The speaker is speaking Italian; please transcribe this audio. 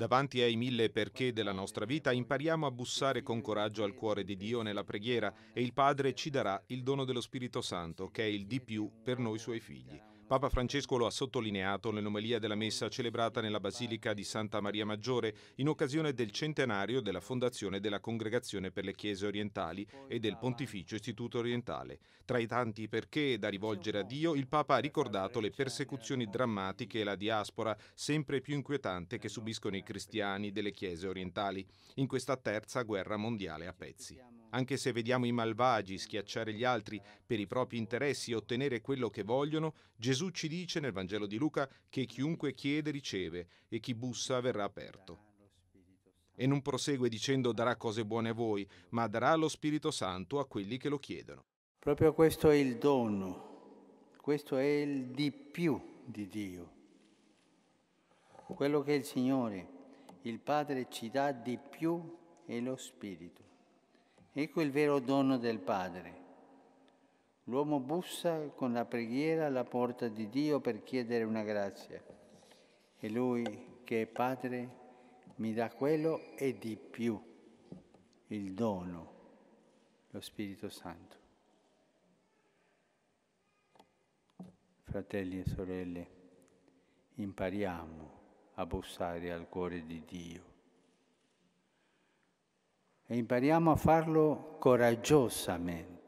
Davanti ai mille perché della nostra vita impariamo a bussare con coraggio al cuore di Dio nella preghiera e il Padre ci darà il dono dello Spirito Santo, che è il di più per noi suoi figli. Papa Francesco lo ha sottolineato nell'omelia della messa celebrata nella Basilica di Santa Maria Maggiore in occasione del centenario della fondazione della Congregazione per le Chiese Orientali e del Pontificio Istituto Orientale. Tra i tanti perché da rivolgere a Dio, il Papa ha ricordato le persecuzioni drammatiche e la diaspora sempre più inquietante che subiscono i cristiani delle Chiese Orientali in questa terza guerra mondiale a pezzi. Anche se vediamo i malvagi schiacciare gli altri per i propri interessi e ottenere quello che vogliono, Gesù Gesù ci dice nel Vangelo di Luca che chiunque chiede riceve e chi bussa verrà aperto. E non prosegue dicendo darà cose buone a voi, ma darà lo Spirito Santo a quelli che lo chiedono. Proprio questo è il dono, questo è il di più di Dio. Quello che il Signore, il Padre ci dà di più è lo Spirito. Ecco il vero dono del Padre L'uomo bussa con la preghiera alla porta di Dio per chiedere una grazia e lui che è Padre mi dà quello e di più, il dono, lo Spirito Santo. Fratelli e sorelle, impariamo a bussare al cuore di Dio e impariamo a farlo coraggiosamente